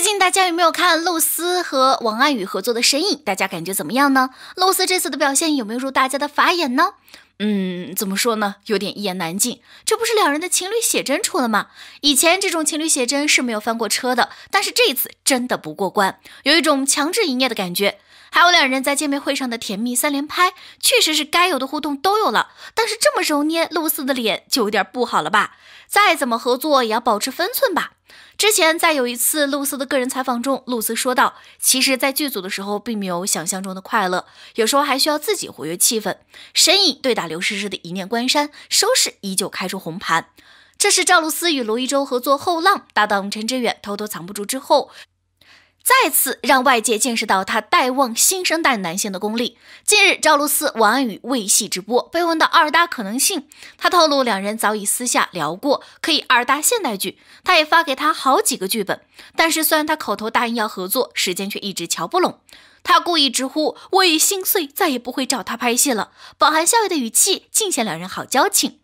最近大家有没有看露丝和王安宇合作的身影？大家感觉怎么样呢？露丝这次的表现有没有入大家的法眼呢？嗯，怎么说呢？有点一言难尽。这不是两人的情侣写真出了吗？以前这种情侣写真是没有翻过车的，但是这次真的不过关，有一种强制营业的感觉。还有两人在见面会上的甜蜜三连拍，确实是该有的互动都有了，但是这么揉捏露丝的脸就有点不好了吧？再怎么合作也要保持分寸吧。之前在有一次露丝的个人采访中，露丝说道：“其实，在剧组的时候并没有想象中的快乐，有时候还需要自己活跃气氛，身影对打。”刘诗诗的一念关山，收视依旧开出红盘。这是赵露思与罗一舟合作后浪搭档陈志远偷偷藏不住之后。再次让外界见识到他带旺新生代男性的功力。近日，赵露思、王安宇为戏直播，被问到二搭可能性，他透露两人早已私下聊过，可以二搭现代剧。他也发给他好几个剧本，但是虽然他口头答应要合作，时间却一直瞧不拢。他故意直呼我已心碎，再也不会找他拍戏了，饱含笑意的语气，尽显两人好交情。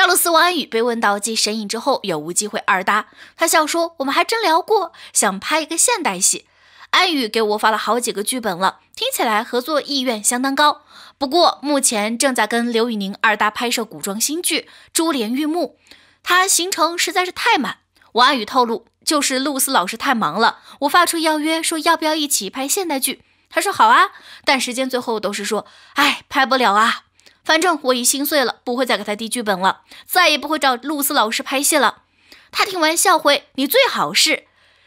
赵露思王安宇被问到继《神隐》之后有无机会二搭，他笑说：“我们还真聊过，想拍一个现代戏。安宇给我发了好几个剧本了，听起来合作意愿相当高。不过目前正在跟刘宇宁二搭拍摄古装新剧《珠帘玉幕》，他行程实在是太满。”王安宇透露：“就是露丝老师太忙了，我发出邀约说要不要一起拍现代剧，他说好啊，但时间最后都是说，哎，拍不了啊。”反正我已心碎了，不会再给他递剧本了，再也不会找露丝老师拍戏了。他听完笑回：“你最好是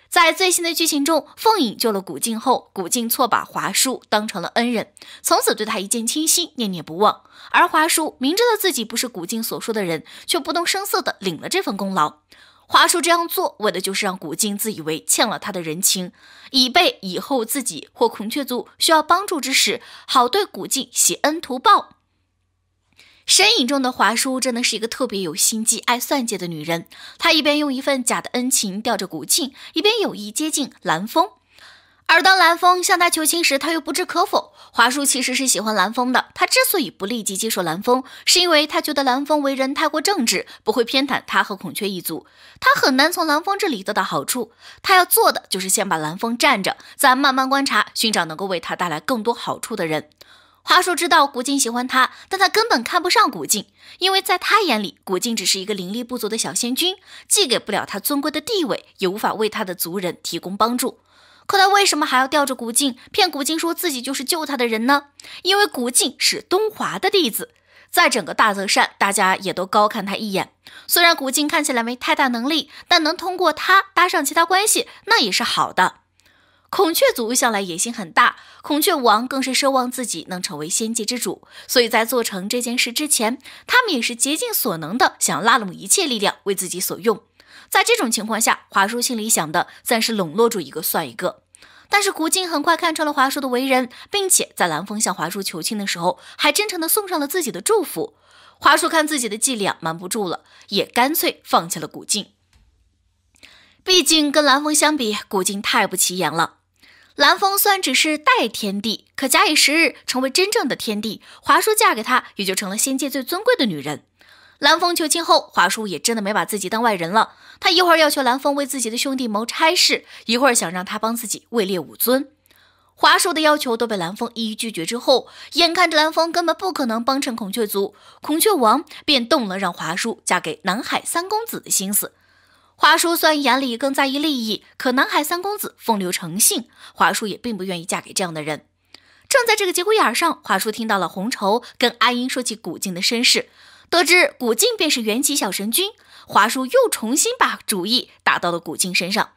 在最新的剧情中，凤影救了古静后，古静错把华叔当成了恩人，从此对他一见倾心，念念不忘。而华叔明知道自己不是古静所说的人，却不动声色地领了这份功劳。华叔这样做，为的就是让古静自以为欠了他的人情，以备以后自己或孔雀族需要帮助之时，好对古静喜恩图报。”身影中的华叔真的是一个特别有心机、爱算计的女人。她一边用一份假的恩情吊着古庆，一边有意接近蓝风。而当蓝风向她求亲时，她又不置可否。华叔其实是喜欢蓝风的。他之所以不立即接受蓝风，是因为他觉得蓝风为人太过正直，不会偏袒他和孔雀一族。他很难从蓝风这里得到好处。他要做的就是先把蓝风占着，再慢慢观察，寻找能够为他带来更多好处的人。华叔知道古静喜欢他，但他根本看不上古静，因为在他眼里，古静只是一个灵力不足的小仙君，既给不了他尊贵的地位，也无法为他的族人提供帮助。可他为什么还要吊着古静，骗古静说自己就是救他的人呢？因为古静是东华的弟子，在整个大泽善，大家也都高看他一眼。虽然古静看起来没太大能力，但能通过他搭上其他关系，那也是好的。孔雀族向来野心很大，孔雀王更是奢望自己能成为仙界之主，所以在做成这件事之前，他们也是竭尽所能的想拉拢一切力量为自己所用。在这种情况下，华叔心里想的暂时笼络住一个算一个。但是古静很快看穿了华叔的为人，并且在蓝风向华叔求亲的时候，还真诚的送上了自己的祝福。华叔看自己的伎俩瞒不住了，也干脆放弃了古静。毕竟跟蓝风相比，古静太不起眼了。蓝风虽然只是代天帝，可假以时日成为真正的天帝，华叔嫁给他也就成了仙界最尊贵的女人。蓝风求亲后，华叔也真的没把自己当外人了。他一会儿要求蓝风为自己的兄弟谋差事，一会儿想让他帮自己位列五尊。华叔的要求都被蓝风一一拒绝之后，眼看着蓝风根本不可能帮衬孔雀族，孔雀王便动了让华叔嫁给南海三公子的心思。华叔虽然眼里更在意利益，可南海三公子风流成性，华叔也并不愿意嫁给这样的人。正在这个节骨眼上，华叔听到了红绸跟阿英说起古静的身世，得知古静便是元气小神君，华叔又重新把主意打到了古静身上。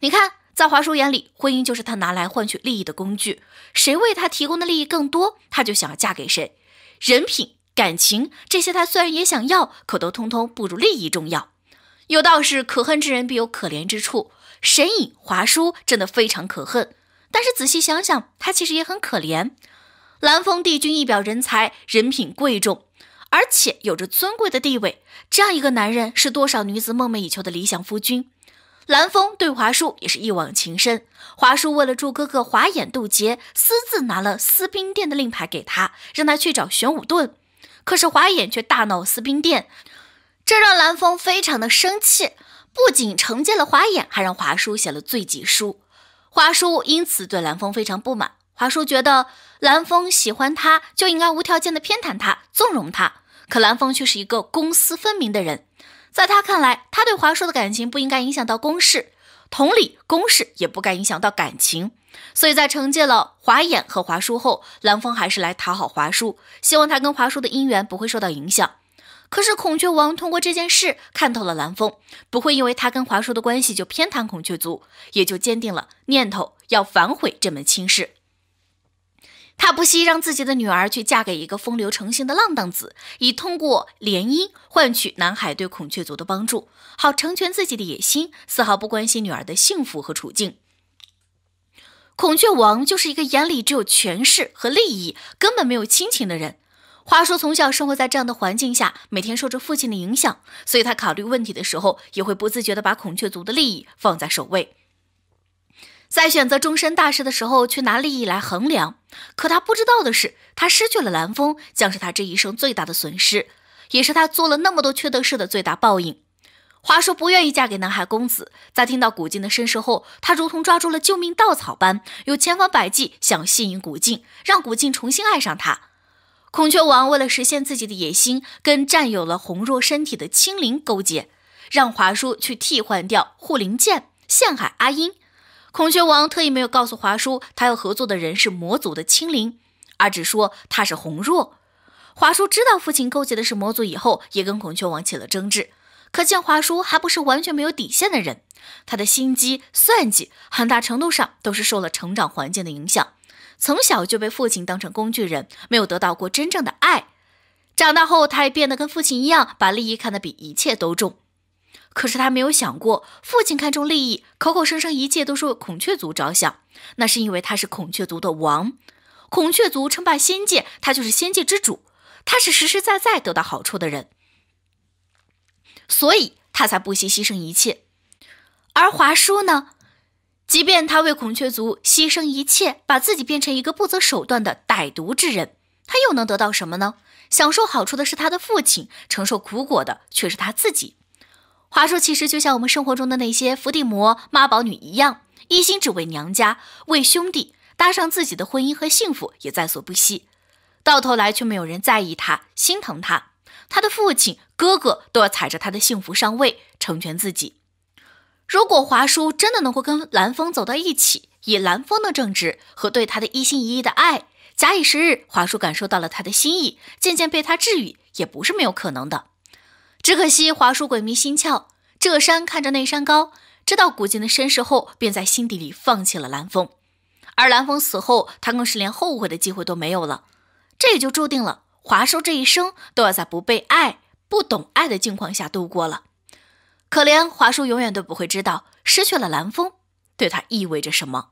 你看，在华叔眼里，婚姻就是他拿来换取利益的工具，谁为他提供的利益更多，他就想要嫁给谁。人品、感情这些他虽然也想要，可都通通不如利益重要。有道是，可恨之人必有可怜之处。神隐华叔真的非常可恨，但是仔细想想，他其实也很可怜。蓝风帝君一表人才，人品贵重，而且有着尊贵的地位，这样一个男人是多少女子梦寐以求的理想夫君。蓝风对华叔也是一往情深。华叔为了助哥哥华眼渡劫，私自拿了司兵殿的令牌给他，让他去找玄武盾。可是华眼却大闹司兵殿。这让蓝风非常的生气，不仅惩戒了华眼，还让华叔写了罪己书。华叔因此对蓝风非常不满。华叔觉得蓝风喜欢他，就应该无条件的偏袒他，纵容他。可蓝峰却是一个公私分明的人，在他看来，他对华叔的感情不应该影响到公事，同理，公事也不该影响到感情。所以在惩戒了华眼和华叔后，蓝峰还是来讨好华叔，希望他跟华叔的姻缘不会受到影响。可是孔雀王通过这件事看透了蓝风，不会因为他跟华叔的关系就偏袒孔雀族，也就坚定了念头要反悔这门亲事。他不惜让自己的女儿去嫁给一个风流成性的浪荡子，以通过联姻换取南海对孔雀族的帮助，好成全自己的野心，丝毫不关心女儿的幸福和处境。孔雀王就是一个眼里只有权势和利益，根本没有亲情的人。华叔从小生活在这样的环境下，每天受着父亲的影响，所以他考虑问题的时候也会不自觉地把孔雀族的利益放在首位。在选择终身大事的时候，却拿利益来衡量。可他不知道的是，他失去了蓝风，将是他这一生最大的损失，也是他做了那么多缺德事的最大报应。华叔不愿意嫁给南海公子，在听到古静的身世后，他如同抓住了救命稻草般，有千方百计想吸引古静，让古静重新爱上他。孔雀王为了实现自己的野心，跟占有了红若身体的青灵勾结，让华叔去替换掉护灵剑，陷害阿英。孔雀王特意没有告诉华叔，他要合作的人是魔族的青灵，而只说他是红若。华叔知道父亲勾结的是魔族以后，也跟孔雀王起了争执。可见华叔还不是完全没有底线的人，他的心机算计，很大程度上都是受了成长环境的影响。从小就被父亲当成工具人，没有得到过真正的爱。长大后，他也变得跟父亲一样，把利益看得比一切都重。可是他没有想过，父亲看重利益，口口声声一切都是为孔雀族着想，那是因为他是孔雀族的王。孔雀族称霸仙界，他就是仙界之主，他是实实在在得到好处的人，所以他才不惜牺牲一切。而华叔呢？即便他为孔雀族牺牲一切，把自己变成一个不择手段的歹毒之人，他又能得到什么呢？享受好处的是他的父亲，承受苦果的却是他自己。话说，其实就像我们生活中的那些伏地魔、妈宝女一样，一心只为娘家、为兄弟，搭上自己的婚姻和幸福也在所不惜，到头来却没有人在意他、心疼他，他的父亲、哥哥都要踩着他的幸福上位，成全自己。如果华叔真的能够跟蓝风走到一起，以蓝风的正直和对他的一心一意的爱，假以时日，华叔感受到了他的心意，渐渐被他治愈，也不是没有可能的。只可惜华叔鬼迷心窍，这山看着那山高，知道古静的身世后，便在心底里放弃了蓝风。而蓝风死后，他更是连后悔的机会都没有了。这也就注定了华叔这一生都要在不被爱、不懂爱的境况下度过了。可怜华叔永远都不会知道，失去了蓝风对他意味着什么。